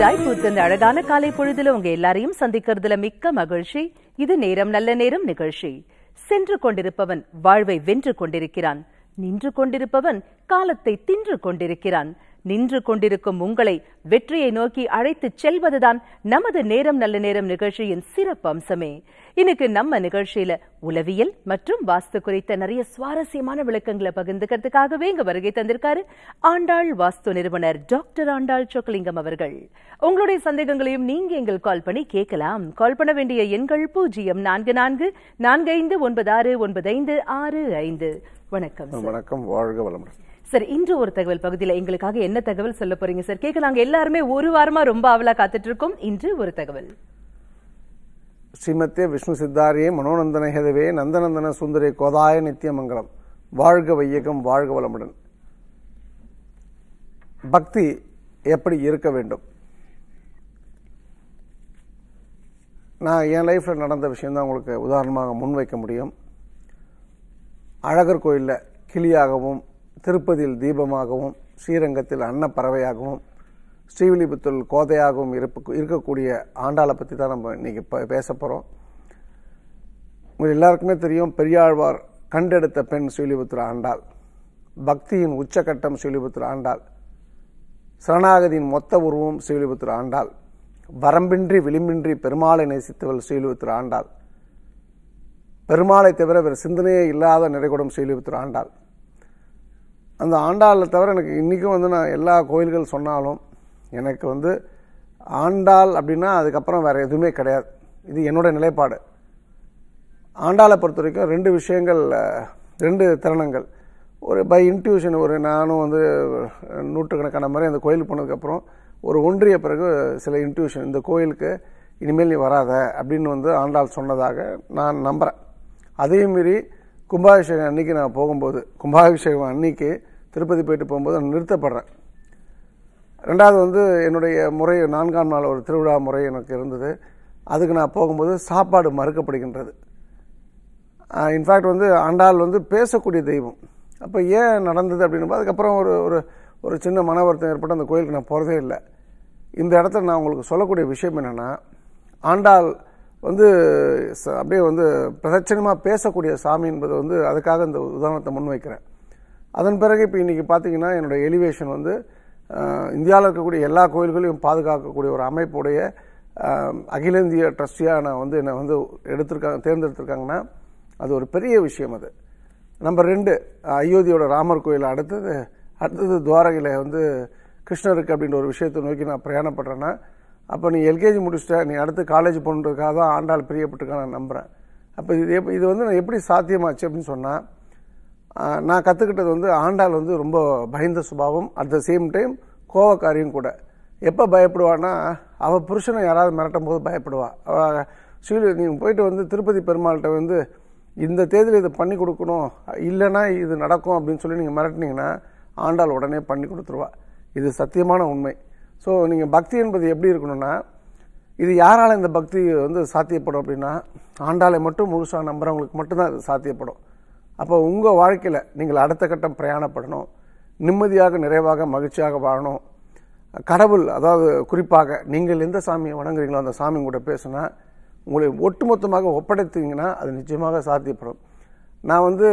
ஜாய்பூர் இந்த அழகான காலை பொழுதுல உங்க எல்லாரையும் சந்திக்கிறதுல மிக்க மகிழ்ச்சி இது நேரம் நல்ல நேரம் நிகழ்ச்சி சென்று கொண்டிருப்பவன் வாழ்வை வென்று கொண்டிருக்கிறான் நின்று கொண்டிருப்பவன் காலத்தை தின்று கொண்டிருக்கிறான் நின்று கொண்டிருக்கும் உங்களை வெற்றியை நோக்கி அழைத்துச் செல்வதுதான் நமது நேரம் நல்ல நேரம் நிகழ்ச்சியின் சிறப்பு அம்சமே இன்னைக்கு நம்ம நிகழ்ச்சியில உளவியல் மற்றும் வாஸ்து குறித்த நிறைய சுவாரஸ்யமான விளக்கங்களை பகிர்ந்துக்கிறதுக்காகவே இங்க வருகை தந்திருக்காரு ஆண்டாள் வாஸ்து நிறுவனர் டாக்டர் ஆண்டாள் சொக்கலிங்கம் அவர்கள் உங்களுடைய சந்தேகங்களையும் நீங்க எங்கள் கால் பண்ணி கேட்கலாம் கால் பண்ண வேண்டிய எண்கள் பூஜ்ஜியம் நான்கு நான்கு நான்கு ஐந்து ஒன்பது ஆறு ஒன்பது ஐந்து ஆறு ஐந்து வணக்கம் வணக்கம் வாழ்க வளமுடன் சார் இன்று ஒரு தகவல் பகுதியில் எங்களுக்காக என்ன தகவல் சொல்ல போறீங்க சார் கேட்க நாங்க எல்லாருமே ஒரு வாரமா ரொம்ப அவலா காத்துட்டு இருக்கோம் இன்று ஒரு தகவல் ஸ்ரீமத்தே விஷ்ணு சித்தாரியே மனோநந்தனை ஹெதவே நந்தநந்தன சுந்தரே கோதாய நித்தியமங்கலம் வாழ்க வையகம் வாழ்க வளமுடன் பக்தி எப்படி இருக்க வேண்டும் நான் என் லைஃப்பில் நடந்த விஷயந்தான் உங்களுக்கு உதாரணமாக முன்வைக்க முடியும் அழகர் கோயிலில் கிளியாகவும் திருப்பதியில் தீபமாகவும் ஸ்ரீரங்கத்தில் அன்னப்பறவையாகவும் ஸ்ரீவில்லிபுத்தூர் கோதையாகவும் இருப்பு இருக்கக்கூடிய ஆண்டாளை பற்றி தான் நம்ம இன்றைக்கி பேச போகிறோம் உங்கள் எல்லாருக்குமே தெரியும் பெரியாழ்வார் கண்டெடுத்த பெண் ஸ்ரீலிபுத்திர ஆண்டாள் பக்தியின் உச்சகட்டம் ஸ்ரீலிபுத்திர ஆண்டாள் சரணாகதியின் மொத்த உருவம் ஸ்ரீலிபுத்திர ஆண்டாள் வரம்பின்றி விளிம்பின்றி பெருமாளை நேசித்தவள் ஸ்ரீலிபுத்திர ஆண்டாள் பெருமாளை தவிர வேறு சிந்தனையே இல்லாத நிறைகுடம் ஸ்ரீலிபுத்திர ஆண்டாள் அந்த ஆண்டாளில் தவிர எனக்கு இன்றைக்கும் வந்து நான் எல்லா கோயில்கள் சொன்னாலும் எனக்கு வந்து ஆண்டாள் அப்படின்னா அதுக்கப்புறம் வேறு எதுவுமே கிடையாது இது என்னோடய நிலைப்பாடு ஆண்டாளை பொறுத்த வரைக்கும் ரெண்டு விஷயங்கள் ரெண்டு தருணங்கள் ஒரு பை இன்ட்யூஷன் ஒரு நானும் வந்து நூற்றுக்கணக்கான முறை அந்த கோயிலுக்கு போனதுக்கப்புறம் ஒரு ஒன்றிய பிறகு சில இன்ட்யூஷன் இந்த கோயிலுக்கு இனிமேல் நீ வராத அப்படின்னு வந்து ஆண்டாள் சொன்னதாக நான் நம்புகிறேன் அதே மீறி கும்பாபிஷேகம் அன்னைக்கு நான் போகும்போது கும்பாபிஷேகம் அன்னைக்கு திருப்பதி போயிட்டு போகும்போது நான் நிறுத்தப்படுறேன் ரெண்டாவது வந்து என்னுடைய முறை நான்காம் நாள் ஒரு திருவிழா முறை எனக்கு இருந்தது அதுக்கு நான் போகும்போது சாப்பாடு மறுக்கப்படுகின்றது இன்ஃபேக்ட் வந்து ஆண்டாள் வந்து பேசக்கூடிய தெய்வம் அப்போ ஏன் நடந்தது அப்படின்னும் அதுக்கப்புறம் ஒரு ஒரு ஒரு சின்ன மன வருத்தம் ஏற்பட்டு அந்த கோயிலுக்கு நான் போகிறதே இல்லை இந்த இடத்துல நான் உங்களுக்கு சொல்லக்கூடிய விஷயம் என்னென்னா ஆண்டாள் வந்து அப்படியே வந்து பிரதட்சணமாக பேசக்கூடிய சாமி என்பது வந்து அதுக்காக இந்த உதாரணத்தை முன்வைக்கிறேன் அதன் பிறகு இப்போ இன்றைக்கி பார்த்தீங்கன்னா என்னுடைய எலிவேஷன் வந்து இந்தியாவில் இருக்கக்கூடிய எல்லா கோயில்களையும் பாதுகாக்கக்கூடிய ஒரு அமைப்புடைய அகில இந்திய ட்ரஸ்டியாக நான் வந்து என்னை வந்து எடுத்திருக்காங்க தேர்ந்தெடுத்திருக்காங்கன்னா அது ஒரு பெரிய விஷயம் அது நம்பர் ரெண்டு அயோத்தியோட ராமர் கோயில் அடுத்தது அடுத்தது துவாரகையில் வந்து கிருஷ்ணருக்கு அப்படின்ற ஒரு விஷயத்தை நோக்கி நான் பிரயாணப்படுறேன்னா அப்போ நீ எல்கேஜி முடிச்சுட்ட நீ அடுத்து காலேஜ் போகணுன்றதுக்காக தான் ஆண்டாள் பிரியப்பட்டிருக்கான் நான் நம்புகிறேன் அப்போ இது இது வந்து நான் எப்படி சாத்தியமாச்சு அப்படின்னு சொன்னால் நான் கற்றுக்கிட்டது வந்து ஆண்டாள் வந்து ரொம்ப பயந்த சுபாவம் அட் த சேம் டைம் கோவக்காரியும் கூட எப்போ பயப்படுவான்னா அவள் புருஷனை யாராவது மிரட்டும் போது பயப்படுவாள் சீல நீங்கள் போயிட்டு வந்து திருப்பதி பெருமாள்கிட்ட வந்து இந்த தேதியில் இதை பண்ணி கொடுக்கணும் இல்லைன்னா இது நடக்கும் அப்படின்னு சொல்லி நீங்கள் மிரட்டினீங்கன்னா ஆண்டாள் உடனே பண்ணி கொடுத்துருவா இது சத்தியமான உண்மை ஸோ நீங்கள் பக்தி என்பது எப்படி இருக்கணும்னா இது யாரால் இந்த பக்தி வந்து சாத்தியப்படும் அப்படின்னா ஆண்டாளை மட்டும் முழுசாக நம்புறவங்களுக்கு மட்டும்தான் அது சாத்தியப்படும் அப்போ உங்கள் வாழ்க்கையில் நீங்கள் அடுத்த கட்டம் பிரயாணப்படணும் நிம்மதியாக நிறைவாக மகிழ்ச்சியாக வாழணும் கடவுள் அதாவது குறிப்பாக நீங்கள் எந்த சாமியை வணங்குறீங்களோ அந்த சாமி கூட பேசுனா உங்களை ஒட்டுமொத்தமாக ஒப்படைத்தீங்கன்னா அது நிச்சயமாக சாத்தியப்படும் நான் வந்து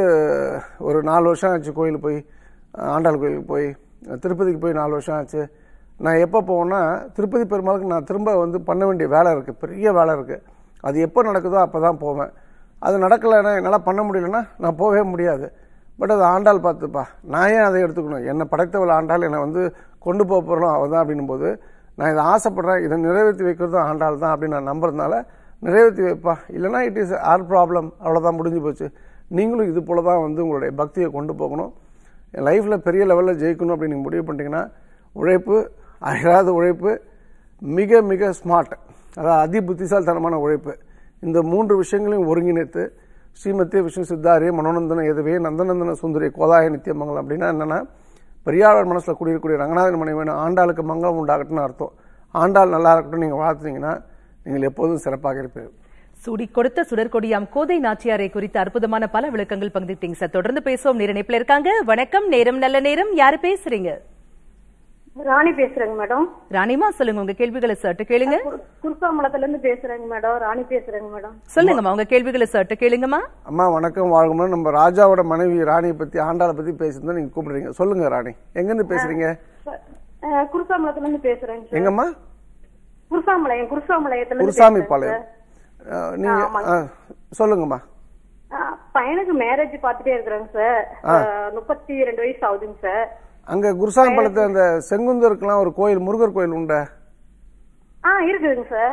ஒரு நாலு வருஷம் ஆச்சு கோயிலுக்கு போய் ஆண்டாள் கோயிலுக்கு போய் திருப்பதிக்கு போய் நாலு வருஷம் ஆச்சு நான் எப்போ போவேன்னா திருப்பதி பெருமாளுக்கு நான் திரும்ப வந்து பண்ண வேண்டிய வேலை இருக்குது பெரிய வேலை இருக்குது அது எப்போ நடக்குதோ அப்போ தான் போவேன் அது நடக்கலைன்னா என்னால் பண்ண முடியலன்னா நான் போகவே முடியாது பட் அது ஆண்டாள் பார்த்துப்பா நான் ஏன் அதை எடுத்துக்கணும் என்னை படைத்தவள் ஆண்டால் என்னை வந்து கொண்டு போக போகிறோம் அவள் தான் அப்படின்னும் போது நான் இதை ஆசைப்பட்றேன் இதை நிறைவேற்றி வைக்கிறதும் ஆண்டால் தான் அப்படின்னு நான் நம்புறதுனால நிறைவேற்றி வைப்பா இல்லைனா இட் இஸ் ஆர் ப்ராப்ளம் அவ்வளோதான் முடிஞ்சு போச்சு நீங்களும் இது போல தான் வந்து உங்களுடைய பக்தியை கொண்டு போகணும் என் லைஃப்பில் பெரிய லெவலில் ஜெயிக்கணும் அப்படின்னு நீங்கள் முடிவு பண்ணிட்டீங்கன்னா உழைப்பு அழகாத உழைப்பு மிக மிக ஸ்மார்ட் அதாவது அதி புத்திசாலித்தனமான உழைப்பு இந்த மூன்று விஷயங்களையும் ஒருங்கிணைத்து ஸ்ரீமத்திய விஷ்ணு சித்தாரிய மனோநந்தன எதுவே நந்தநந்தன சுந்தரிய கோதாய நித்திய மங்கலம் அப்படின்னா என்னென்னா பெரியாளர் மனசில் குடியிருக்கக்கூடிய ரங்கநாதன் வேணும் ஆண்டாளுக்கு மங்களம் உண்டாகட்டும்னு அர்த்தம் ஆண்டாள் நல்லா இருக்கட்டும் நீங்கள் வாழ்த்துனீங்கன்னா நீங்கள் எப்போதும் சிறப்பாக இருப்பீர்கள் சுடி கொடுத்த சுடற்கொடியாம் கோதை நாச்சியாரை குறித்த அற்புதமான பல விளக்கங்கள் பங்கு சார் தொடர்ந்து பேசுவோம் நேர இருக்காங்க வணக்கம் நேரம் நல்ல நேரம் யாரு பேசுறீங்க ராணி பேசுறேங்க மேடம் ராணிமா சொல்லுங்க உங்க கேள்விகளை சர்ட்டு கேளுங்க குருசாமலத்துல இருந்து பேசுறேங்க மேடம் ராணி பேசுறேங்க மேடம் சொல்லுங்கம்மா உங்க கேள்விகளை சர்ட்டு கேளுங்கம்மா அம்மா வணக்கம் வாழ்க்கணும் நம்ம ராஜாவோட மனைவி ராணியை பத்தி ஆண்டாளை பத்தி பேசுறது நீங்க கூப்பிடுறீங்க சொல்லுங்க ராணி எங்க இருந்து பேசுறீங்க குருசாமலத்துல இருந்து பேசுறேங்க எங்கம்மா குருசாமலயம் குருசாமலயத்துல குருசாமி பாளையம் நீங்க சொல்லுங்கம்மா பையனுக்கு மேரேஜ் பாத்துட்டே இருக்கிறேங்க சார் முப்பத்தி ரெண்டு வயசு ஆகுதுங்க சார் அங்க குருசான் பழத்து அந்த செங்குந்தருக்குலாம் ஒரு கோயில் முருகர் கோயில் உண்டா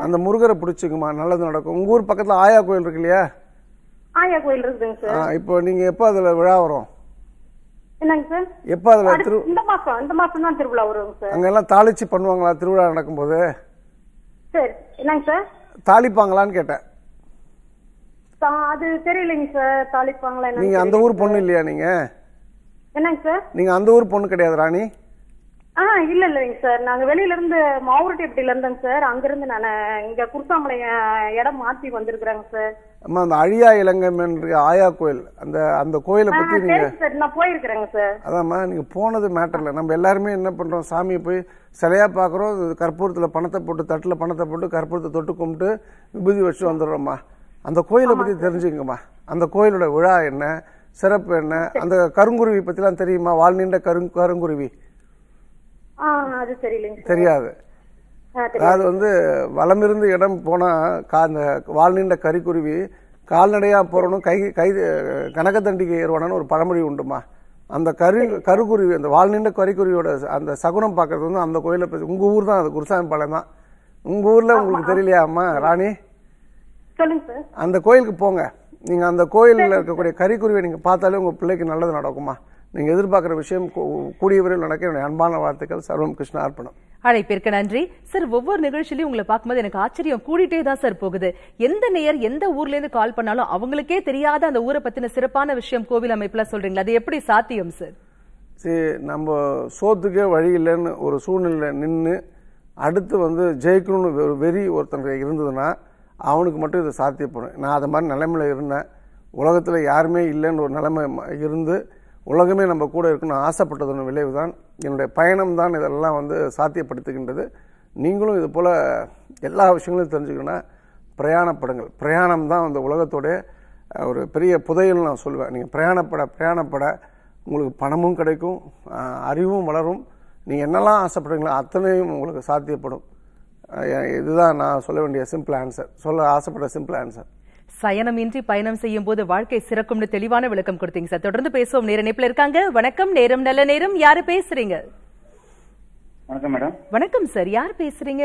அந்த முருகரை பிடிச்சிக்குமா நல்லது நடக்கும் உங்க ஊர் பக்கத்துல ஆயா கோயில் இருக்கு இல்லையா ஆயா கோயில் இருக்குங்க சார் இப்போ நீங்க எப்போ அதுல விழா வரும் என்னங்க சார் எப்போ அதுல திரு இந்த மாசம் இந்த மாசம் தான் திருவிழா வரும் சார் அங்க எல்லாம் தாளிச்சு பண்ணுவாங்களா திருவிழா நடக்கும்போது சார் என்னங்க சார் தாளிப்பாங்களான்னு கேட்டேன் அது தெரியலங்க சார் தாளிப்பாங்களா நீங்க அந்த ஊர் பொண்ணு இல்லையா நீங்க என்னங்க சார் நீங்க அந்த ஊர் பொண்ணு கிடையாது ராணி ஆ இல்ல இல்லைங்க சார் நாங்க வெளியில இருந்து மாவூர்ட்டி இப்படில சார் அங்க நான் இங்க குர்த்தாமலைய இடம் மாத்தி வந்திருக்கிறேங்க சார் அம்மா அந்த அழியா இலங்கைமன் ஆயா கோயில் அந்த அந்த கோயிலை பத்தி நீங்க சார் நான் போயிருக்கிறேங்க சார் அதாம்மா நீங்க போனது மேட்டர் இல்லை நம்ம எல்லாருமே என்ன பண்றோம் சாமியை போய் சிலையா பாக்குறோம் கற்பூரத்துல பணத்தை போட்டு தட்டுல பணத்தை போட்டு கற்பூரத்தை தொட்டு கும்பிட்டு விபூதி வச்சு வந்துடுறோம்மா அந்த கோயிலை பத்தி தெரிஞ்சுக்கோங்கம்மா அந்த கோயிலோட விழா என்ன சிறப்பு என்ன அந்த கருங்குருவி பத்திலாம் தெரியுமா வாழ் நீண்ட கருங் கருங்குருவி தெரியாது அது வந்து வளமிருந்து இடம் போனா அந்த வாழ் நீண்ட கறிக்குருவி கால்நடையா போறணும் கை கை கனகத்தண்டிகை ஏறுவானு ஒரு பழமொழி உண்டுமா அந்த கரு கருக்குருவி அந்த வாழ் நீண்ட கறிக்குருவியோட அந்த சகுனம் பார்க்கறது வந்து அந்த கோயில உங்க ஊர் தான் அது குருசாமி பாளையம் தான் உங்க ஊர்ல உங்களுக்கு தெரியலையாமா ராணி அந்த கோயிலுக்கு போங்க நீங்கள் அந்த கோயிலில் இருக்கக்கூடிய கறிக்குருவியை நீங்கள் பார்த்தாலே உங்கள் பிள்ளைக்கு நல்லது நடக்குமா நீங்கள் எதிர்பார்க்குற விஷயம் கூடிய நடக்க என்னுடைய அன்பான வாழ்த்துக்கள் சர்வம் கிருஷ்ண அர்ப்பணம் அழைப்பிற்கு நன்றி சார் ஒவ்வொரு நிகழ்ச்சியிலையும் உங்களை பார்க்கும்போது எனக்கு ஆச்சரியம் கூடிட்டே தான் சார் போகுது எந்த நேயர் எந்த ஊர்ல இருந்து கால் பண்ணாலும் அவங்களுக்கே தெரியாத அந்த ஊரை பத்தின சிறப்பான விஷயம் கோவில் அமைப்புல சொல்றீங்களா அது எப்படி சாத்தியம் சார் சரி நம்ம சோத்துக்கே வழி இல்லைன்னு ஒரு சூழ்நிலை நின்று அடுத்து வந்து ஜெயிக்கணும்னு வெறி ஒருத்தனுக்கு இருந்ததுன்னா அவனுக்கு மட்டும் இது சாத்தியப்படும் நான் அது மாதிரி நிலைமையில் இருந்தேன் உலகத்தில் யாருமே இல்லைன்னு ஒரு நிலைமை இருந்து உலகமே நம்ம கூட இருக்கணும் ஆசைப்பட்டதன் விளைவு தான் என்னுடைய பயணம் தான் இதெல்லாம் வந்து சாத்தியப்படுத்துகின்றது நீங்களும் இது போல் எல்லா விஷயங்களும் தெரிஞ்சுக்கணுன்னா பிரயாணப்படுங்கள் பிரயாணம் தான் அந்த உலகத்தோடைய ஒரு பெரிய புதையல் நான் சொல்லுவேன் நீங்கள் பிரயாணப்பட பிரயாணப்பட உங்களுக்கு பணமும் கிடைக்கும் அறிவும் வளரும் நீங்கள் என்னெல்லாம் ஆசைப்படுறீங்களோ அத்தனையும் உங்களுக்கு சாத்தியப்படும் இதுதான் நான் சொல்ல வேண்டிய சிம்பிள் ஆன்சர் சொல்ல ஆசைப்பட்ட சிம்பிள் ஆன்சர் சயனமின்றி பயணம் செய்யும் போது வாழ்க்கை சிறக்கும்னு தெளிவான விளக்கம் கொடுத்தீங்க சார் தொடர்ந்து பேசுவோம் நேர இணைப்புல இருக்காங்க வணக்கம் நேரம் நல்ல நேரம் யாரு பேசுறீங்க வணக்கம் மேடம் வணக்கம் சார் யார் பேசுறீங்க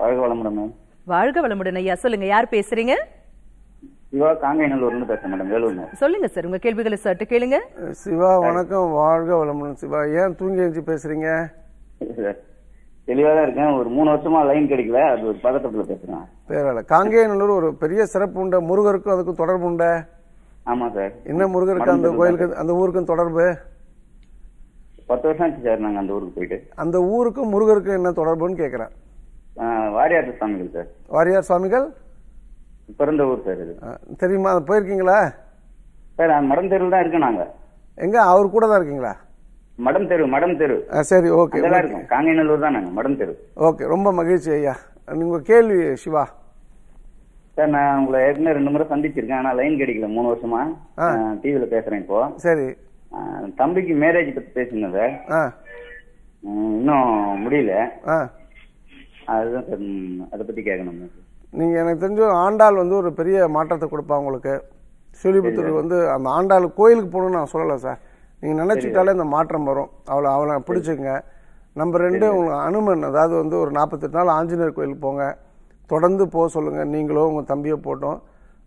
வாழ்க வளமுடன் வாழ்க வளமுடன் ஐயா சொல்லுங்க யார் பேசுறீங்க சிவா பேசுறேன் மேடம் வேலூர் சொல்லுங்க சார் உங்க கேள்விகளை சட்டு கேளுங்க சிவா வணக்கம் வாழ்க வளமுடன் சிவா ஏன் தூங்கி எழுந்து பேசுறீங்க தெளிவா தான் இருக்கேன் ஒரு மூணு வருஷமா லைன் கிடைக்கல அது ஒரு பதட்டத்துல பேசுறேன் பேரல காங்கேயநல்லூர் ஒரு பெரிய சிறப்பு உண்ட முருகருக்கும் அதுக்கும் தொடர்பு உண்ட ஆமா சார் என்ன முருகருக்கு அந்த கோயிலுக்கு அந்த ஊருக்கும் தொடர்பு பத்து வருஷம் ஆச்சு சார் நாங்க அந்த ஊருக்கு போயிட்டு அந்த ஊருக்கும் முருகருக்கும் என்ன தொடர்புன்னு கேக்குறேன் வாரியார் சாமிகள் சார் வாரியார் சுவாமிகள் பிறந்த ஊர் சார் இது தெரியுமா போயிருக்கீங்களா சார் மடம் தெருவில் தான் இருக்கு நாங்க எங்க அவர் கூட தான் இருக்கீங்களா மடம் தெரு மடம் தெரு சரி ஓகே இருக்கும் காங்கைநல்லூர் தான் நாங்க மடம் தெரு ஓகே ரொம்ப மகிழ்ச்சி ஐயா உங்க கேள்வி சிவா சார் நான் உங்களை ஏற்கனவே ரெண்டு முறை சந்திச்சிருக்கேன் ஆனா லைன் கிடைக்கல மூணு வருஷமா டிவில பேசுறேன் இப்போ சரி தம்பிக்கு மேரேஜ் பத்தி பேசினது சார் இன்னும் முடியல அதுதான் சார் அதை பத்தி கேட்கணும் நீங்க எனக்கு தெரிஞ்ச ஆண்டாள் வந்து ஒரு பெரிய மாற்றத்தை கொடுப்பா உங்களுக்கு சிலிபுத்தூர் வந்து அந்த ஆண்டாள் கோயிலுக்கு போகணும்னு நான் சொல்லலை சார் நீங்கள் நினச்சிக்கிட்டாலே இந்த மாற்றம் வரும் அவளை அவளை பிடிச்சிங்க நம்பர் ரெண்டு உங்களுக்கு அனுமன் அதாவது வந்து ஒரு நாற்பத்தெட்டு நாள் ஆஞ்சநேயர் கோயிலுக்கு போங்க தொடர்ந்து போக சொல்லுங்கள் நீங்களோ உங்கள் தம்பியோ போட்டோம்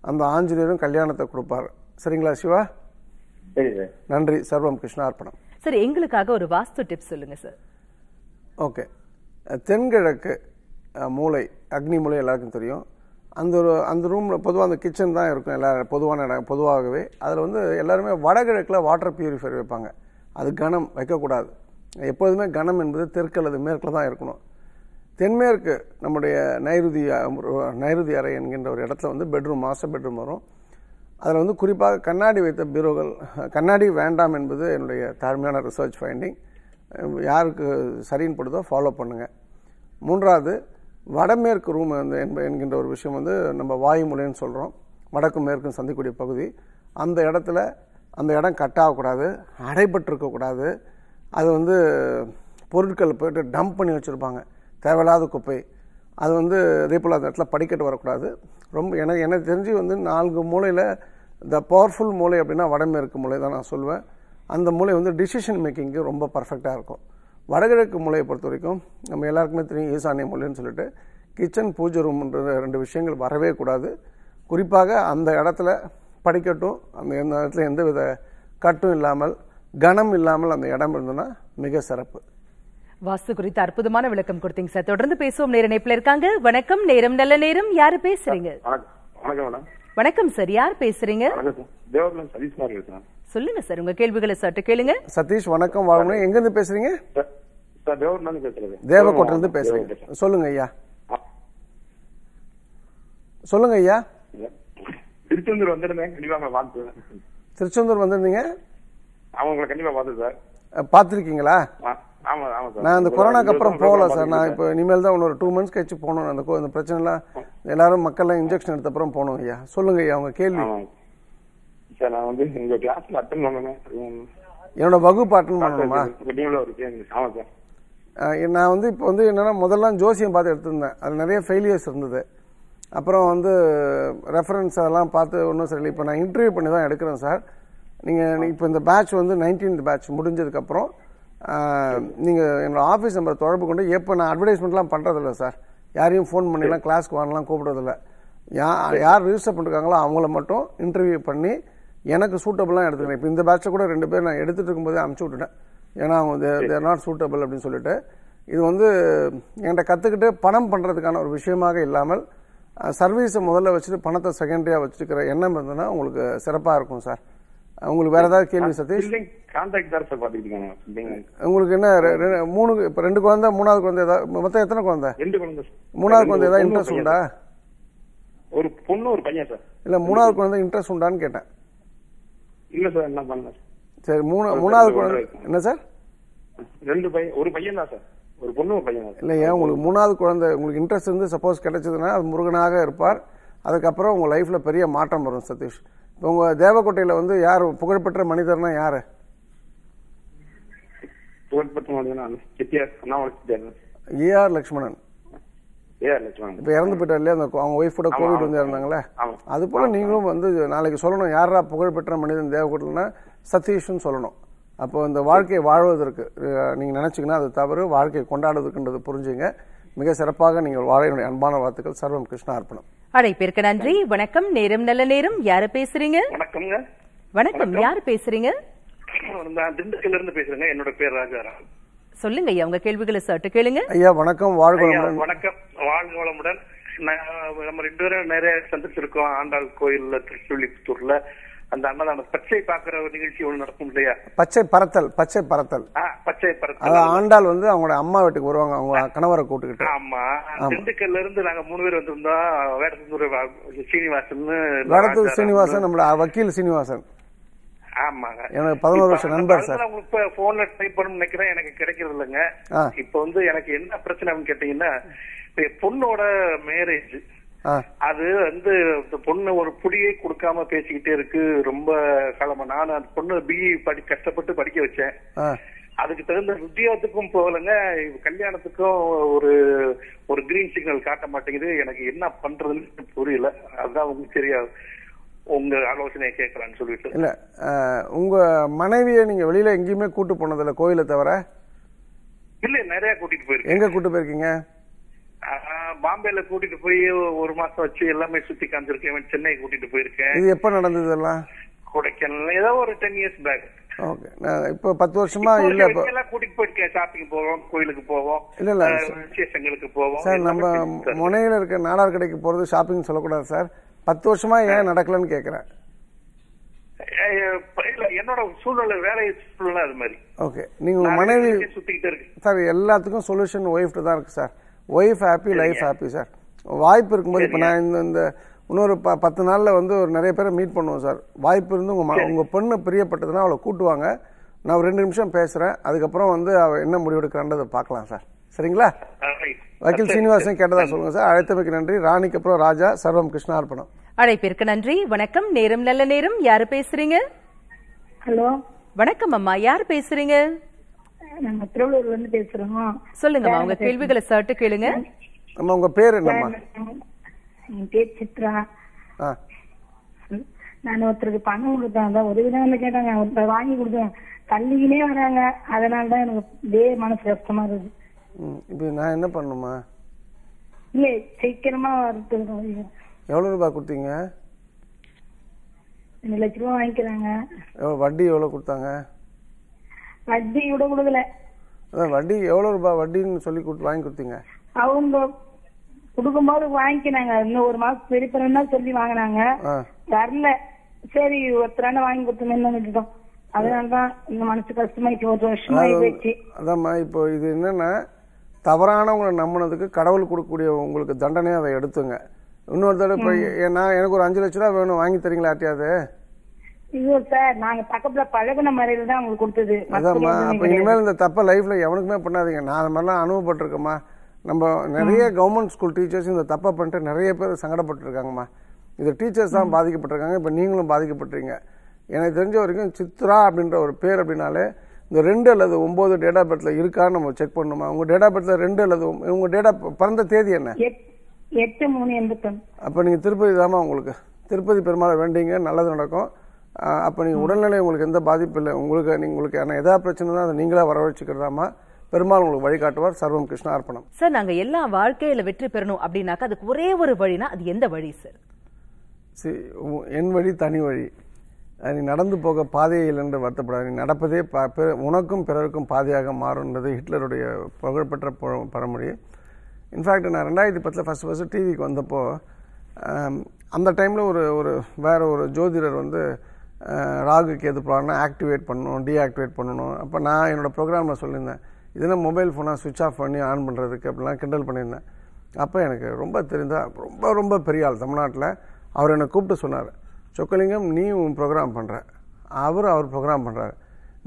அந்த ஆஞ்சநேயரும் கல்யாணத்தை கொடுப்பார் சரிங்களா சிவா நன்றி சர்வம் கிருஷ்ணா அர்ப்பணம் சரி எங்களுக்காக ஒரு வாஸ்து டிப்ஸ் சொல்லுங்க சார் ஓகே தென்கிழக்கு மூளை அக்னி மூளை எல்லாருக்கும் தெரியும் அந்த அந்த ரூமில் பொதுவாக அந்த கிச்சன் தான் இருக்கும் எல்லா பொதுவான இடம் பொதுவாகவே அதில் வந்து எல்லாருமே வடகிழக்கில் வாட்டர் பியூரிஃபையர் வைப்பாங்க அது கணம் வைக்கக்கூடாது எப்போதுமே கணம் என்பது தெற்கு அல்லது மேற்கில் தான் இருக்கணும் தென்மேற்கு நம்முடைய நைருதி நைருதி அறை என்கின்ற ஒரு இடத்துல வந்து பெட்ரூம் மாஸ்டர் பெட்ரூம் வரும் அதில் வந்து குறிப்பாக கண்ணாடி வைத்த பீரோகள் கண்ணாடி வேண்டாம் என்பது என்னுடைய தாழ்மையான ரிசர்ச் ஃபைண்டிங் யாருக்கு சரின்னு படுதோ ஃபாலோ பண்ணுங்கள் மூன்றாவது வடமேற்கு ரூம் என்கின்ற ஒரு விஷயம் வந்து நம்ம வாயுமொழின்னு சொல்கிறோம் வடக்கும் மேற்கும் சந்திக்கூடிய பகுதி அந்த இடத்துல அந்த இடம் கட் ஆகக்கூடாது அடைபட்டிருக்கக்கூடாது அது வந்து பொருட்கள் போய்ட்டு டம்ப் பண்ணி வச்சுருப்பாங்க தேவையில்லாத குப்பை அது வந்து ரீப்பில் அந்த இடத்துல படிக்கட்டு வரக்கூடாது ரொம்ப எனக்கு எனக்கு தெரிஞ்சு வந்து நான்கு மூலையில் த பவர்ஃபுல் மூளை அப்படின்னா வடமேற்கு மூளை தான் நான் சொல்லுவேன் அந்த மூளை வந்து டிசிஷன் மேக்கிங்க்கு ரொம்ப பர்ஃபெக்டாக இருக்கும் வடகிழக்கு மூலையை பொறுத்த வரைக்கும் நம்ம எல்லாருக்குமே தெரியும் ஈசானிய மூலைன்னு சொல்லிட்டு கிச்சன் பூஜை ரூம்ன்ற ரெண்டு விஷயங்கள் வரவே கூடாது குறிப்பாக அந்த இடத்துல படிக்கட்டும் அந்த எந்த இடத்துல எந்த வித கட்டும் இல்லாமல் கனம் இல்லாமல் அந்த இடம் இருந்ததுனா மிக சிறப்பு வாஸ்து குறித்து அற்புதமான விளக்கம் கொடுத்தீங்க சார் தொடர்ந்து பேசுவோம் நேர இணைப்பில் இருக்காங்க வணக்கம் நேரம் நல்ல நேரம் யாரு பேசுறீங்க வணக்கம் மேடம் வணக்கம் சார் யார் பேசுறீங்க சொல்லுங்க சார் உங்க கேள்விகளை சற்று கேளுங்க சதீஷ் வணக்கம் வாழ்க்கை எங்க இருந்து பேசுறீங்க சார் பேசுறது இருந்து பேசுறீங்க சொல்லுங்க ஐயா சொல்லுங்க ஐயா திருச்செந்தூர் வந்திருந்தேன் கண்டிப்பா பார்த்தேன் திருச்செந்தூர் வந்திருந்தீங்க அவங்களை கண்டிப்பா பார்த்து சார் பாத்துருக்கீங்களா நான் அந்த கொரோனாக்கு அப்புறம் போகல சார் நான் இப்போ இனிமேல் தான் ஒரு டூ மந்த்ஸ் கழிச்சு போகணும் அந்த இந்த பிரச்சனைலாம் எல்லாரும் மக்கள்லாம் இன்ஜெக்ஷன் எடுத்த அப்புறம் போகணும் ஐயா சொல்லுங்க ஐயா உங்க கேள்வி சார் நான் வந்து உங்க கிளாஸ்ல அட்டன் பண்ணணும் என்னோட வகுப்பு அட்டன் பண்ணணுமா நான் வந்து இப்போ வந்து என்னென்னா முதல்லாம் ஜோசியம் பார்த்து எடுத்திருந்தேன் அது நிறைய ஃபெயிலியர்ஸ் இருந்தது அப்புறம் வந்து ரெஃபரன்ஸ் அதெல்லாம் பார்த்து ஒன்றும் சரியில்லை இப்போ நான் இன்டர்வியூ பண்ணி தான் எடுக்கிறேன் சார் நீங்கள் இப்போ இந்த பேட்ச் வந்து நைன்டீன்த் பேட்ச் முடிஞ்சதுக்கப்புறம் நீங்கள் என்னோடய ஆஃபீஸ் நம்பர் தொடர்பு கொண்டு எப்போ நான் அட்வர்டைஸ்மெண்ட்லாம் பண்ணுறதில்ல சார் யாரையும் ஃபோன் பண்ணிடலாம் கிளாஸ்க்கு வரலாம் கூப்பிடுறதில்ல யார் யார் ரிஜிஸ்டர் பண்ணிருக்காங்களோ அவங்கள மட்டும் இன்டர்வியூ பண்ணி எனக்கு சூட்டபுளாக எடுத்துக்கிறேன் இப்போ இந்த பேட்சை கூட ரெண்டு பேர் நான் எடுத்துகிட்டு இருக்கும்போதே அனுப்பிச்சி விட்டுட்டேன் ஏன்னா அவங்க தேர் நாட் சூட்டபிள் அப்படின்னு சொல்லிட்டு இது வந்து என்கிட்ட கற்றுக்கிட்டு பணம் பண்ணுறதுக்கான ஒரு விஷயமாக இல்லாமல் சர்வீஸை முதல்ல வச்சுட்டு பணத்தை செகண்டரியாக வச்சுருக்கிற எண்ணம் இருந்ததுன்னா உங்களுக்கு சிறப்பாக இருக்கும் சார் உங்களுக்கு வேற ஏதாவது கேள்வி சதீஷ் கான்டாக்ட் தான் சார் பாத்துக்கிட்டு உங்களுக்கு என்ன மூணு இப்போ ரெண்டு குழந்தை மூணாவது குழந்தை ஏதாவது மொத்தம் எத்தனை குழந்தை மூணாவது குழந்தை ஏதாவது இன்ட்ரெஸ்ட் உண்டா ஒரு பொண்ணு ஒரு பையன் சார் இல்ல மூணாவது குழந்தை இன்ட்ரெஸ்ட் உண்டான்னு கேட்டேன் இல்ல சார் என்ன பண்ணல சரி மூணு மூணாவது குழந்தை என்ன சார் ரெண்டு பையன் ஒரு பையன் தான் சார் ஒரு பொண்ணு ஒரு பையன் இல்லையா உங்களுக்கு மூணாவது குழந்தை உங்களுக்கு இன்ட்ரெஸ்ட் வந்து சப்போஸ் கிடைச்சதுன்னா அது முருகனாக இருப்பார் அதுக்கப்புறம் உங்க லைஃப்ல பெரிய மாற்றம் வரும் சதீஷ் உங்க தேவக்கோட்டையில வந்து யார் புகழ்பெற்ற மனிதர்னா யாரு புகழ்பெற்ற ஏஆர் லட்சுமணன் இப்ப இறந்து போயிட்டார் இல்லையா அந்த அவங்க ஒய்ஃபோட கோவிட் வந்து இறந்தாங்களே அது போல நீங்களும் வந்து நாளைக்கு சொல்லணும் யாரா புகழ்பெற்ற மனிதன் தேவக்கோட்டில்னா சதீஷ்னு சொல்லணும் அப்போ இந்த வாழ்க்கையை வாழ்வதற்கு நீங்கள் நினைச்சிங்கன்னா அது தவறு வாழ்க்கையை கொண்டாடுவதற்குன்றது புரிஞ்சுங்க மிக சிறப்பாக நீங்கள் வாழையினுடைய அன்பான வாழ்த்துக்கள் சர்வம் கிருஷ்ணா அர்ப்பணம் அழைப்பிற்கு நன்றி வணக்கம் நேரம் நல்ல நேரம் யாரு பேசுறீங்க வணக்கம்ங்க வணக்கம் யாரு பேசுறீங்க திண்டுக்கல்ல இருந்து பேசுறேங்க என்னோட பேர் ராஜாராம் சொல்லுங்க ஐயா உங்க கேள்விகளை சாட்டு கேளுங்க ஐயா வணக்கம் வாழ்வளமுடன் வணக்கம் வளமுடன் நம்ம ரெண்டு பேரும் நிறைய சந்திச்சிருக்கோம் ஆண்டாள் கோயில்ல திருச்செழிப்புத்தூர்ல அந்த அண்ணன் பச்சை பாக்குற ஒரு நிகழ்ச்சி ஒண்ணு நடக்கும் இல்லையா பச்சை பறத்தல் பச்சை பறத்தல் பச்சை பறத்தல் ஆண்டாள் வந்து அவங்களோட அம்மா வீட்டுக்கு வருவாங்க அவங்க கணவரை கூட்டுக்கிட்டு ஆமா திண்டுக்கல்ல இருந்து நாங்க மூணு பேர் வந்திருந்தோம் வேடத்தூர் சீனிவாசன் வேடத்தூர் சீனிவாசன் நம்மளோட வக்கீல் சீனிவாசன் ஆமாங்க எனக்கு பதினோரு வருஷம் நண்பர் சார் உங்களுக்கு இப்ப போன்ல ட்ரை பண்ணணும்னு நினைக்கிறேன் எனக்கு கிடைக்கிறது இல்லைங்க இப்ப வந்து எனக்கு என்ன பிரச்சனை அப்படின்னு கேட்டீங்கன்னா பொண்ணோட மேரேஜ் அது வந்து இந்த பொண்ணு ஒரு புடியை கொடுக்காம பேசிக்கிட்டே இருக்கு ரொம்ப காலமா நான் அந்த பொண்ணு பிஇ e படி கஷ்டப்பட்டு படிக்க வச்சேன் அதுக்கு தகுந்த உத்தியோகத்துக்கும் போகலங்க கல்யாணத்துக்கும் ஒரு ஒரு கிரீன் சிக்னல் காட்ட மாட்டேங்குது எனக்கு என்ன பண்றதுன்னு புரியல அதுதான் உங்களுக்கு சரியா உங்க ஆலோசனையை கேட்கலான்னு சொல்லிட்டு இல்ல உங்க மனைவியை நீங்க வெளியில எங்கேயுமே கூட்டு போனதில்ல கோயிலை தவிர இல்ல நிறைய கூட்டிட்டு போயிருக்கீங்க எங்க கூட்டு போயிருக்கீங்க பாம்பேல கூட்டிட்டு போய் ஒரு மாசம் வச்சு எல்லாமே சுத்தி காமிச்சிருக்கேன் சென்னை கூட்டிட்டு போயிருக்கேன் இது எப்ப நடந்தது எல்லாம் கொடைக்கானல் ஏதோ ஒரு டென் இயர்ஸ் பேக் ஓகே இப்போ பத்து வருஷமா இல்ல கூட்டிட்டு போயிருக்கேன் ஷாப்பிங் போவோம் கோயிலுக்கு போவோம் இல்ல இல்ல விசேஷங்களுக்கு போவோம் சார் நம்ம முனையில இருக்க நாடார் கடைக்கு போறது ஷாப்பிங் சொல்லக்கூடாது சார் பத்து வருஷமா ஏன் நடக்கலன்னு கேக்குறேன் என்னோட சூழ்நிலை வேலை சூழ்நிலை அது மாதிரி ஓகே நீங்க மனைவி சுத்திக்கிட்டு இருக்கு சார் எல்லாத்துக்கும் சொல்யூஷன் ஒய்ஃப்ட்டு தான் இருக்கு sir wife happy life happy sir வாய்ப்பு இருக்கும்போது இப்போ நான் இந்த இந்த இன்னொரு ப பத்து நாளில் வந்து ஒரு நிறைய பேரை மீட் பண்ணுவோம் சார் வாய்ப்பு இருந்து உங்கள் உங்கள் பொண்ணு பிரியப்பட்டதுன்னா அவளை கூட்டுவாங்க நான் ஒரு ரெண்டு நிமிஷம் பேசுகிறேன் அதுக்கப்புறம் வந்து அவள் என்ன முடிவெடுக்கிறான்றதை பார்க்கலாம் சார் சரிங்களா வக்கீல் சீனிவாசன் கேட்டதா சொல்லுங்க சார் அழைத்தமைக்கு நன்றி ராணிக்கு அப்புறம் ராஜா சர்வம் அர்ப்பணம் அழைப்பிற்கு நன்றி வணக்கம் நேரம் நல்ல நேரம் யாரு பேசுறீங்க ஹலோ வணக்கம் அம்மா யார் பேசுறீங்க நாங்க திருவள்ளூர்ல இருந்து பேசுறோம் சொல்லுங்க உங்க கேள்விகளை சர்ட்டு கேளுங்க அம்மா உங்க பேர் என்னம்மா என் பேர் சித்ரா நான் ஒருத்தருக்கு பணம் கொடுத்தேன் அதான் உதவிதான் கேட்டாங்க ஒருத்தர் வாங்கி கொடுத்தேன் தள்ளிக்கினே வராங்க அதனால தான் எனக்கு இதே மனசு கஷ்டமா இருக்கு இப்போ நான் என்ன பண்ணுமா இல்ல சீக்கிரமா வரது எவ்வளவு ரூபாய் கொடுத்தீங்க ரெண்டு லட்ச ரூபா வாங்கிக்கிறாங்க வட்டி எவ்வளவு கொடுத்தாங்க வட்டி விட கொடுக்கல அதான் வட்டி எவ்வளவு ரூபாய் வட்டின்னு சொல்லி வாங்கி கொடுத்தீங்க அவங்க குடுக்கும்போது வாங்கிக்கினாங்க இன்னும் ஒரு மாசம் சரி சொல்லி வாங்கினாங்க தரல சரி ஒருத்தரான வாங்கி கொடுத்தோம்னு விட்டுட்டோம் இந்த அதாம்மா இப்போ இது என்னன்னா கடவுள் கொடுக்கக்கூடிய உங்களுக்கு அதை எடுத்துங்க இன்னொரு தடவை எனக்கு ஒரு அஞ்சு லட்ச ரூபா வேணும் வாங்கி தரீங்களா ஆட்டியாது அதாம்மா இனிமேல் இந்த லைஃப்ல எவனுக்குமே பண்ணாதீங்க நான் மாதிரிலாம் நம்ம நிறைய கவர்மெண்ட் ஸ்கூல் இந்த தப்பை பண்ணிட்டு நிறைய பேர் இது டீச்சர்ஸ் தான் பாதிக்கப்பட்டிருக்காங்க நீங்களும் எனக்கு தெரிஞ்ச வரைக்கும் சித்ரா அப்படின்ற ஒரு பேர் அப்படின்னாலே இந்த ரெண்டு அல்லது ஒம்பது டேட் ஆஃப் இருக்கான்னு நம்ம செக் பண்ணணுமா உங்க டேட் ஆஃப் ரெண்டு அல்லது உங்க டேட் ஆஃப் பிறந்த தேதி என்ன எட்டு மூணு எண்பத்தொன்று திருப்பதி தாம்மா உங்களுக்கு திருப்பதி பெருமாளை வேண்டிங்க நல்லது நடக்கும் அப்போ நீங்கள் உடல்நிலை உங்களுக்கு எந்த பாதிப்பு இல்லை உங்களுக்கு நீங்கள் உங்களுக்கு ஆனால் எதா பிரச்சனை தான் அதை நீங்களே வரவழைச்சிக்கிறதாமா பெருமாள் உங்களுக்கு வழிகாட்டுவார் சர்வம் கிருஷ்ணா அர்ப்பணம் சார் நாங்கள் எல்லா வாழ்க்கையில் வெற்றி பெறணும் அப்படின்னாக்கா அதுக்கு ஒரே ஒரு வழினா அது எந்த வழி சார் சரி என் வழி தனி வழி நீ நடந்து போக பாதையே என்று வருத்தப்படாது நீ நடப்பதே உனக்கும் பிறருக்கும் பாதையாக மாறும்ன்றது ஹிட்லருடைய புகழ்பெற்ற பரமொழி இன்ஃபேக்ட் நான் ரெண்டாயிரத்தி பத்தில் ஃபஸ்ட் ஃபஸ்ட்டு டிவிக்கு வந்தப்போ அந்த டைமில் ஒரு ஒரு வேறு ஒரு ஜோதிடர் வந்து ராகு கேது ப்ராப்ளம்னா ஆக்டிவேட் பண்ணணும் டீஆக்டிவேட் பண்ணணும் அப்போ நான் என்னோடய ப்ரோக்ராமில் சொல்லியிருந்தேன் இதெல்லாம் மொபைல் ஃபோனாக சுவிட்ச் ஆஃப் பண்ணி ஆன் பண்ணுறதுக்கு அப்படிலாம் கிண்டல் பண்ணியிருந்தேன் அப்போ எனக்கு ரொம்ப தெரிந்த ரொம்ப ரொம்ப பெரிய ஆள் தமிழ்நாட்டில் அவர் என்னை கூப்பிட்டு சொன்னார் சொக்கலிங்கம் நீ உன் ப்ரோக்ராம் பண்ணுற அவர் அவர் ப்ரோக்ராம் பண்ணுறாரு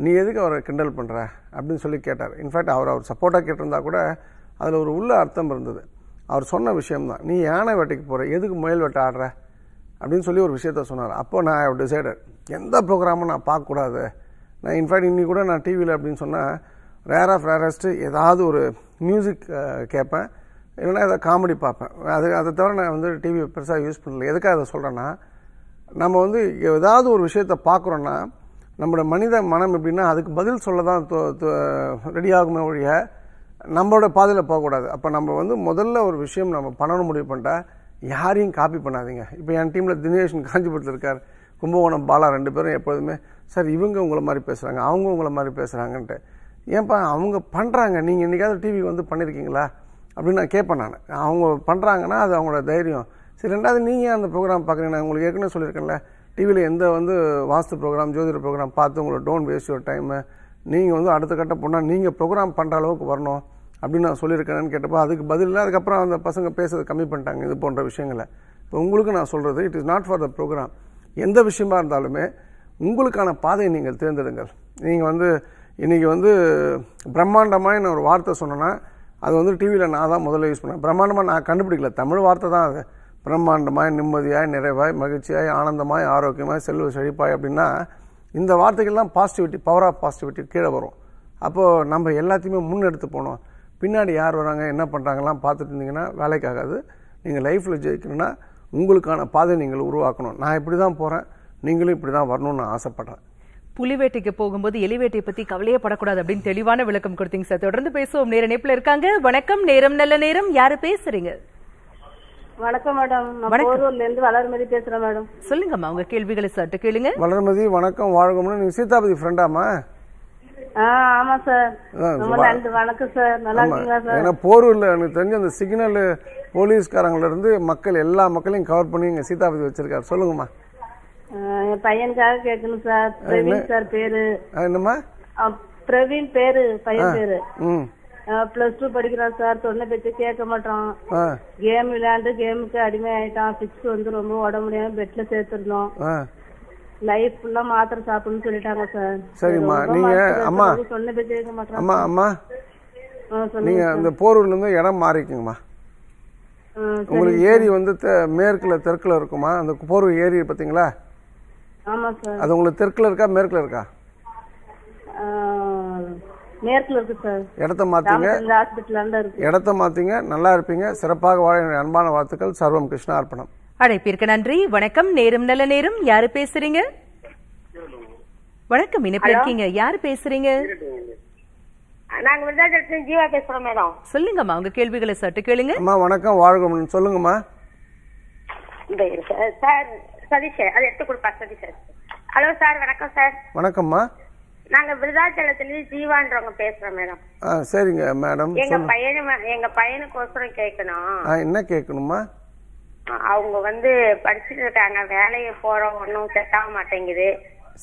நீ எதுக்கு அவரை கிண்டல் பண்ணுற அப்படின்னு சொல்லி கேட்டார் இன்ஃபேக்ட் அவர் அவர் சப்போர்ட்டாக கேட்டிருந்தா கூட அதில் ஒரு உள்ள அர்த்தம் இருந்தது அவர் சொன்ன விஷயம்தான் நீ யானை வேட்டைக்கு போகிற எதுக்கு முயல் வேட்டை ஆடுற அப்படின்னு சொல்லி ஒரு விஷயத்த சொன்னார் அப்போ நான் டிசைடட் எந்த ப்ரோக்ராமும் நான் பார்க்கக்கூடாது நான் இன்ஃபேக்ட் இன்னி கூட நான் டிவியில் அப்படின்னு சொன்னால் ரேர் ஆஃப் ரேரஸ்ட்டு ஏதாவது ஒரு மியூசிக் கேட்பேன் இல்லைன்னா ஏதாவது காமெடி பார்ப்பேன் அது அதை தவிர நான் வந்து டிவி பெருசாக யூஸ் பண்ணல எதுக்காக அதை சொல்கிறேன்னா நம்ம வந்து ஏதாவது ஒரு விஷயத்த பார்க்குறோன்னா நம்மளோட மனித மனம் எப்படின்னா அதுக்கு பதில் சொல்ல தான் ரெடி ஆகுமே ஒழிய நம்மளோட பாதையில் போகக்கூடாது அப்போ நம்ம வந்து முதல்ல ஒரு விஷயம் நம்ம பண்ணணும் முடிவு பண்ணிட்டா யாரையும் காப்பி பண்ணாதீங்க இப்போ என் டீமில் தினேஷன் காஞ்சிபுரத்தில் இருக்கார் கும்பகோணம் பாலா ரெண்டு பேரும் எப்பொழுதுமே சார் இவங்க உங்களை மாதிரி பேசுகிறாங்க அவங்க உங்களை மாதிரி பேசுகிறாங்கன்ட்டு ஏன்ப்பா அவங்க பண்ணுறாங்க நீங்கள் இன்றைக்காவது டிவி வந்து பண்ணியிருக்கீங்களா அப்படின்னு நான் கேட்பேன் நான் அவங்க பண்ணுறாங்கன்னா அது அவங்களோட தைரியம் சரி ரெண்டாவது நீங்கள் அந்த ப்ரோக்ராம் பார்க்குறீங்க நான் உங்களுக்கு ஏற்கனவே சொல்லியிருக்கேன்ல டிவியில் எந்த வந்து வாஸ்து ப்ரோக்ராம் ஜோதிட ப்ரோக்ராம் பார்த்து உங்களை டோன்ட் வேஸ்ட் யுவர் டைமு நீங்கள் வந்து அடுத்த கட்ட போனால் நீங்கள் ப்ரோக்ராம் பண்ணுற அளவுக்கு வரணும் அப்படின்னு நான் சொல்லியிருக்கேன்னு கேட்டப்போ அதுக்கு பதிலாக அதுக்கப்புறம் அந்த பசங்க பேசுறது கம்மி பண்ணிட்டாங்க இது போன்ற விஷயங்களை இப்போ உங்களுக்கு நான் சொல்கிறது it is not for the program எந்த விஷயமா இருந்தாலுமே உங்களுக்கான பாதையை நீங்கள் தேர்ந்தெடுங்கள் நீங்கள் வந்து இன்றைக்கி வந்து பிரம்மாண்டமாக நான் ஒரு வார்த்தை சொன்னேன்னா அது வந்து டிவியில் நான் தான் முதல்ல யூஸ் பண்ணேன் பிரம்மாண்டமாக நான் கண்டுபிடிக்கல தமிழ் வார்த்தை தான் அது பிரம்மாண்டமாய் நிம்மதியாய் நிறைவாய் மகிழ்ச்சியாய் ஆனந்தமாய் ஆரோக்கியமாய் செல்வ செழிப்பாய் அப்படின்னா இந்த வார்த்தைகள்லாம் பாசிட்டிவிட்டி பவர் ஆஃப் பாசிட்டிவிட்டி கீழே வரும் அப்போது நம்ம எல்லாத்தையுமே முன்னெடுத்து போனோம் பின்னாடி யார் வராங்க என்ன பண்ணுறாங்கலாம் பார்த்துட்டு இருந்தீங்கன்னா வேலைக்காகாது நீங்கள் லைஃப்பில் ஜெயிக்கணும்னா உங்களுக்கான பாதை நீங்கள் உருவாக்கணும் நான் இப்படி தான் போகிறேன் நீங்களும் இப்படி தான் வரணும்னு நான் ஆசைப்படுறேன் புலிவேட்டைக்கு போகும்போது எலிவேட்டை பத்தி கவலையே படக்கூடாது அப்படின்னு தெளிவான விளக்கம் கொடுத்தீங்க சார் தொடர்ந்து பேசுவோம் நேர இணைப்புல இருக்காங்க வணக்கம் நேரம் நல்ல நேரம் யாரு பேசுறீங்க வணக்கம் மேடம் போரூர்ல இருந்து வளர்மதி பேசுறேன் மேடம் சொல்லுங்கம்மா உங்க கேள்விகளை சட்டு கேளுங்க வளர்மதி வணக்கம் வாழ்கம்னு நீங்க சீதாபதி ஃப்ரெண்டாமா ஆமா சார் ரொம்ப நன்றி வணக்கம் சார் நல்லா இருக்கீங்களா சார் ஏன்னா போரூர்ல எனக்கு தெரிஞ்ச அந்த சிக்னல் போலீஸ்காரங்கள இருந்து மக்கள் எல்லா மக்களையும் கவர் பண்ணி இங்க சீதாபதி வச்சிருக்காரு சொல்லுங்கம்மா என் பையனுக்காக கேட்கணும் சார் பிரவீன் சார் பேரு என்னம்மா பிரவீன் பேரு பையன் பேரு பிளஸ் டூ படிக்கிறான் சார் சொன்ன பேச்சு கேட்க மாட்டான் கேம் விளையாண்டு கேமுக்கு அடிமை ஆயிட்டான் பிக்ஸ் வந்து ரொம்ப உடம்பு முடியாம பெட்ல சேர்த்திருந்தோம் லைஃப் ஃபுல்லா மாத்திரை சாப்பிடணும்னு சொல்லிட்டாங்க சார் சரிம்மா நீங்க அம்மா சொன்ன கேட்க மாட்டாங்க அம்மா அம்மா நீங்க அந்த போரூர்ல இருந்து இடம் மாறிக்குங்கம்மா உங்களுக்கு ஏரி வந்து மேற்குல தெற்குல இருக்குமா அந்த போரூர் ஏரி பாத்தீங்களா அது உங்களுக்கு தெற்குல இருக்கா மேற்குல இருக்கா மேற்குல இருக்கு சார் இடத்த மாத்தீங்க இடத்த மாத்தீங்க நல்லா இருப்பீங்க சிறப்பாக வாழ அன்பான வாழ்த்துக்கள் சர்வம் கிருஷ்ணா அர்ப்பணம் அழைப்பிற்கு நன்றி வணக்கம் நேரம் நல்ல நேரம் யாரு பேசுறீங்க வணக்கம் இணைப்பு இருக்கீங்க யாரு பேசுறீங்க நாங்க விருதாச்சலத்துல ஜீவா பேசுறோம் மேடம் சொல்லுங்கம்மா உங்க கேள்விகளை சட்டு கேளுங்க அம்மா வணக்கம் வாழ்க சொல்லுங்கம்மா சார் சதீஷ் அதை எடுத்து கொடுப்பா சதீஷ் ஹலோ சார் வணக்கம் சார் வணக்கம்மா நாங்க விருதாச்சலத்துல ஜீவான்றவங்க பேசுறோம் மேடம் சரிங்க மேடம் எங்க பையனு எங்க பையனுக்கு ஒசரம் கேட்கணும் என்ன கேட்கணுமா அவங்க வந்து படிச்சுட்டு இருக்காங்க வேலைய போற ஒன்றும் செட் ஆக மாட்டேங்குது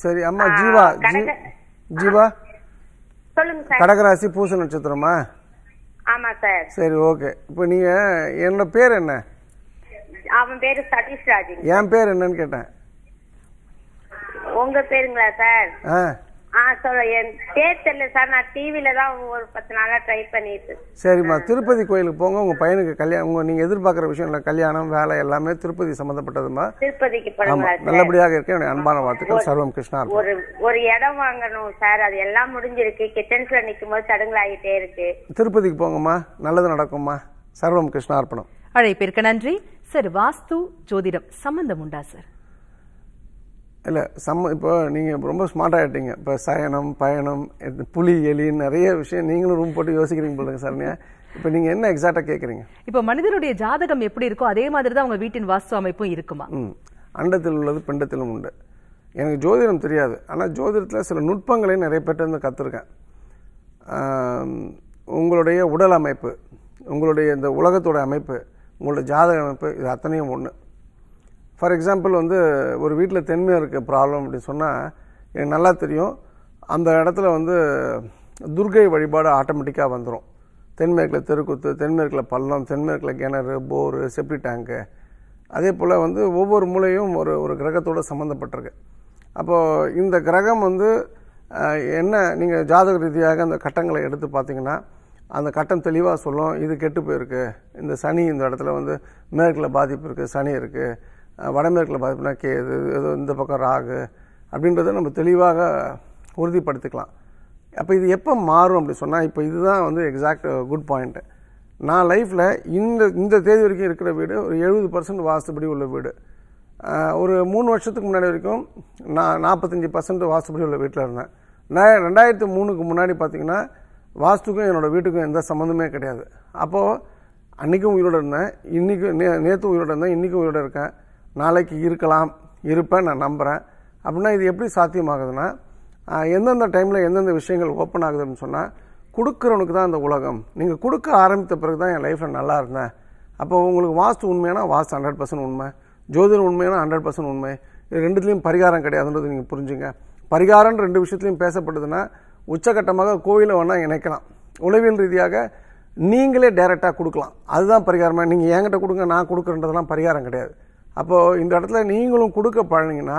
சரி அம்மா ஜீவா ஜீவா சொல்லுங்க கடகராசி பூச நட்சத்திரமா ஆமா சார் சரி ஓகே இப்போ நீங்க என்னோட பேர் என்ன அவன் பேரு சதீஷ் ராஜ் என் பேர் என்னன்னு கேட்டேன் உங்க பேருங்களா சார் சரிம்மா திருப்பதி கோயிலுக்கு போங்க உங்க பையனுக்கு கல்யாணம் உங்க நீங்க விஷயம் கல்யாணம் வேலை எல்லாமே திருப்பதி திருப்பதிக்கு நல்லபடியாக அன்பான சர்வம் கிருஷ்ணா ஒரு ஒரு இடம் வாங்கணும் சார் அது எல்லாம் முடிஞ்சிருக்கு இருக்கு திருப்பதிக்கு போங்கம்மா நல்லது நடக்கும்மா சர்வம் கிருஷ்ணா அர்ப்பணம் அழைப்பிற்கு நன்றி சார் வாஸ்து ஜோதிடம் சம்பந்தம் உண்டா சார் இல்லை சம்ம இப்போ நீங்கள் ரொம்ப ஸ்மார்ட்டாக ஆகிட்டீங்க இப்போ சயனம் பயணம் புலி எலி நிறைய விஷயம் நீங்களும் ரூம் போட்டு யோசிக்கிறீங்க போலுங்க சரண்யா இப்போ நீங்கள் என்ன எக்ஸாக்டாக கேட்குறீங்க இப்போ மனிதனுடைய ஜாதகம் எப்படி இருக்கோ அதே மாதிரி தான் உங்கள் வீட்டின் வாஸ்து அமைப்பும் இருக்குமா ம் அண்டத்தில் உள்ளது பிண்டத்திலும் உண்டு எனக்கு ஜோதிடம் தெரியாது ஆனால் ஜோதிடத்தில் சில நுட்பங்களை நிறைய வந்து கற்றுருக்கேன் உங்களுடைய உடல் அமைப்பு உங்களுடைய இந்த உலகத்தோட அமைப்பு உங்களோட ஜாதக அமைப்பு இது அத்தனையும் ஒன்று ஃபார் எக்ஸாம்பிள் வந்து ஒரு வீட்டில் தென்மையாக இருக்க ப்ராப்ளம் அப்படின்னு சொன்னால் எனக்கு நல்லா தெரியும் அந்த இடத்துல வந்து துர்கை வழிபாடு ஆட்டோமேட்டிக்காக வந்துடும் தென்மேற்கில் தெருக்குத்து தென்மேற்கில் பள்ளம் தென்மேற்கில் கிணறு போரு செப்டி டேங்கு அதே போல் வந்து ஒவ்வொரு மூலையும் ஒரு ஒரு கிரகத்தோடு சம்மந்தப்பட்டிருக்கு அப்போது இந்த கிரகம் வந்து என்ன நீங்கள் ஜாதக ரீதியாக அந்த கட்டங்களை எடுத்து பார்த்தீங்கன்னா அந்த கட்டம் தெளிவாக சொல்லும் இது கெட்டு போயிருக்கு இந்த சனி இந்த இடத்துல வந்து மேற்கில் பாதிப்பு இருக்குது சனி இருக்குது வடமேற்கில் பார்த்தீங்கன்னா கே இது இந்த பக்கம் ராகு அப்படின்றத நம்ம தெளிவாக உறுதிப்படுத்திக்கலாம் அப்போ இது எப்போ மாறும் அப்படி சொன்னால் இப்போ இதுதான் வந்து எக்ஸாக்ட் குட் பாயிண்ட்டு நான் லைஃப்பில் இந்த இந்த தேதி வரைக்கும் இருக்கிற வீடு ஒரு எழுபது பர்சன்ட் வாஸ்துபடி உள்ள வீடு ஒரு மூணு வருஷத்துக்கு முன்னாடி வரைக்கும் நான் நாற்பத்தஞ்சி பர்சன்ட் வாஸ்துபடி உள்ள வீட்டில் இருந்தேன் நான் ரெண்டாயிரத்து மூணுக்கு முன்னாடி பார்த்திங்கன்னா வாஸ்துக்கும் என்னோடய வீட்டுக்கும் எந்த சம்மந்தமே கிடையாது அப்போது அன்றைக்கும் உயிரோடு இருந்தேன் இன்றைக்கும் நே நேற்று உயிரோடு இருந்தேன் இன்றைக்கும் உயிரோடு இருக்கேன் நாளைக்கு இருக்கலாம் இருப்பேன் நான் நம்புகிறேன் அப்படின்னா இது எப்படி சாத்தியமாகுதுன்னா எந்தெந்த டைமில் எந்தெந்த விஷயங்கள் ஓப்பன் ஆகுதுன்னு சொன்னால் கொடுக்குறவனுக்கு தான் அந்த உலகம் நீங்கள் கொடுக்க ஆரம்பித்த பிறகு தான் என் லைஃப்பில் நல்லா இருந்தேன் அப்போ உங்களுக்கு வாஸ்து உண்மையானா வாஸ்து ஹண்ட்ரட் பர்சன்ட் உண்மை ஜோதிடம் உண்மையானா ஹண்ட்ரட் பர்சன்ட் உண்மை இது ரெண்டுத்துலேயும் பரிகாரம் கிடையாதுன்றது நீங்கள் புரிஞ்சுங்க பரிகாரம்னு ரெண்டு விஷயத்துலையும் பேசப்பட்டதுன்னா உச்சகட்டமாக கோவிலை வேணால் இணைக்கலாம் உளவியல் ரீதியாக நீங்களே டைரெக்டாக கொடுக்கலாம் அதுதான் பரிகாரமாக நீங்கள் என்கிட்ட கொடுங்க நான் கொடுக்குறன்றதெல்லாம் பரிகாரம் கிடையாது அப்போது இந்த இடத்துல நீங்களும் கொடுக்க பழனிங்கன்னா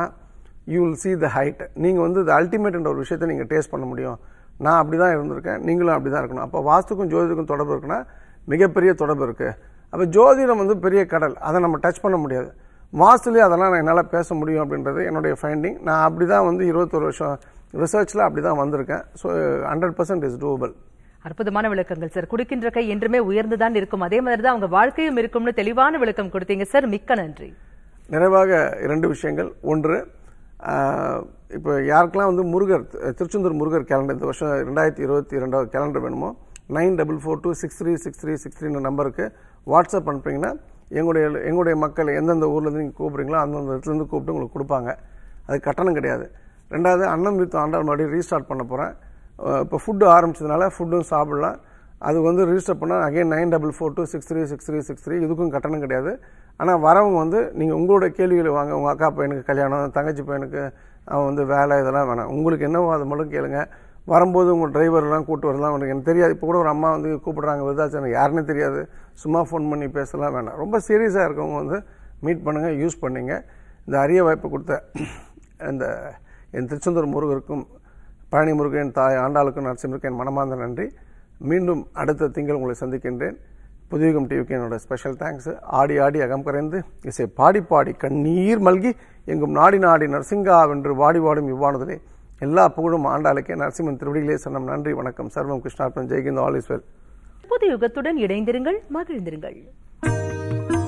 you will see the height நீங்கள் வந்து இது அல்டிமேட்ன்ற ஒரு விஷயத்தை நீங்கள் டேஸ்ட் பண்ண முடியும் நான் அப்படி தான் இருந்திருக்கேன் நீங்களும் அப்படி தான் இருக்கணும் அப்போ வாஸ்துக்கும் ஜோதிக்கும் தொடர்பு இருக்குன்னா மிகப்பெரிய தொடர்பு இருக்குது அப்போ ஜோதிடம் வந்து பெரிய கடல் அதை நம்ம டச் பண்ண முடியாது வாஸ்துலேயே அதெல்லாம் நான் என்னால் பேச முடியும் அப்படின்றது என்னுடைய ஃபைண்டிங் நான் அப்படி தான் வந்து இருபத்தொரு வருஷம் ரிசர்ச்சில் அப்படி தான் வந்திருக்கேன் so hundred percent is doable அற்புதமான விளக்கங்கள் சார் குடிக்கின்ற கை என்றுமே உயர்ந்துதான் இருக்கும் அதே மாதிரி தான் அவங்க வாழ்க்கையும் இருக்கும்னு தெளிவான விளக்கம் கொடுத்தீங்க சார் மிக்க நன்றி நிறைவாக இரண்டு விஷயங்கள் ஒன்று இப்போ யாருக்கெல்லாம் வந்து முருகர் திருச்செந்தூர் முருகர் கேலண்டர் இந்த வருஷம் ரெண்டாயிரத்தி இருபத்தி ரெண்டாவது கேலண்டர் வேணுமோ nine double four two six three six three six த்ரீன்ற நம்பருக்கு வாட்ஸ்அப் அனுப்புறீங்கன்னா எங்களுடைய எங்களுடைய மக்கள் எந்தெந்த ஊர்லேருந்து நீங்கள் கூப்பிட்றீங்களோ அந்தந்த இடத்துலேருந்து கூப்பிட்டு உங்களுக்கு கொடுப்பாங்க அது கட்டணம் கிடையாது ரெண்டாவது அன்னம் வித்து ஆண்டாள் மறுபடியும் ரீஸ்டார்ட் பண்ண போகிறேன் இப்போ ஃபுட்டு ஆரம்பிச்சதுனால ஃபுட்டும் சாப்பிட்லாம் அது வந்து ரிஜிஸ்டர் பண்ணால் again nine double four two six three six three six three இதுக்கும் கட்டணம் கிடையாது ஆனால் வரவங்க வந்து நீங்கள் உங்களோட கேள்விகளை வாங்க உங்கள் அக்கா பையனுக்கு கல்யாணம் தங்கச்சி பையனுக்கு அவன் வந்து வேலை இதெல்லாம் வேணாம் உங்களுக்கு என்னவோ அது மட்டும் கேளுங்க வரும்போது உங்கள் டிரைவர்லாம் கூப்பிட்டு வரலாம் உனக்கு எனக்கு தெரியாது இப்போ கூட ஒரு அம்மா வந்து கூப்பிட்றாங்க எனக்கு யாருன்னு தெரியாது சும்மா ஃபோன் பண்ணி பேசலாம் வேணாம் ரொம்ப சீரியஸாக இருக்கவங்க வந்து மீட் பண்ணுங்கள் யூஸ் பண்ணிங்க இந்த அரிய வாய்ப்பு கொடுத்த இந்த என் திருச்செந்தூர் முருகருக்கும் பழனி முருகன் தாய் ஆண்டாளுக்கும் நரசிம்மருக்கேன் மனமார்ந்த நன்றி மீண்டும் அடுத்த திங்கள் உங்களை சந்திக்கின்றேன் புதுவிகம் டிவிக்கு என்னோட ஸ்பெஷல் தேங்க்ஸ் ஆடி ஆடி அகம் கரைந்து இசை பாடி பாடி கண்ணீர் மல்கி எங்கும் நாடி நாடி நரசிங்கா வென்று வாடி வாடும் இவ்வானதிலே எல்லா புகழும் ஆண்டாளுக்கே நரசிம்மன் திருவடிகளே சொன்னம் நன்றி வணக்கம் சர்வம் கிருஷ்ணார்பன் ஜெய்கிந்த் ஆல் இஸ் வெல் புது யுகத்துடன் இணைந்திருங்கள் மகிழ்ந்திருங்கள்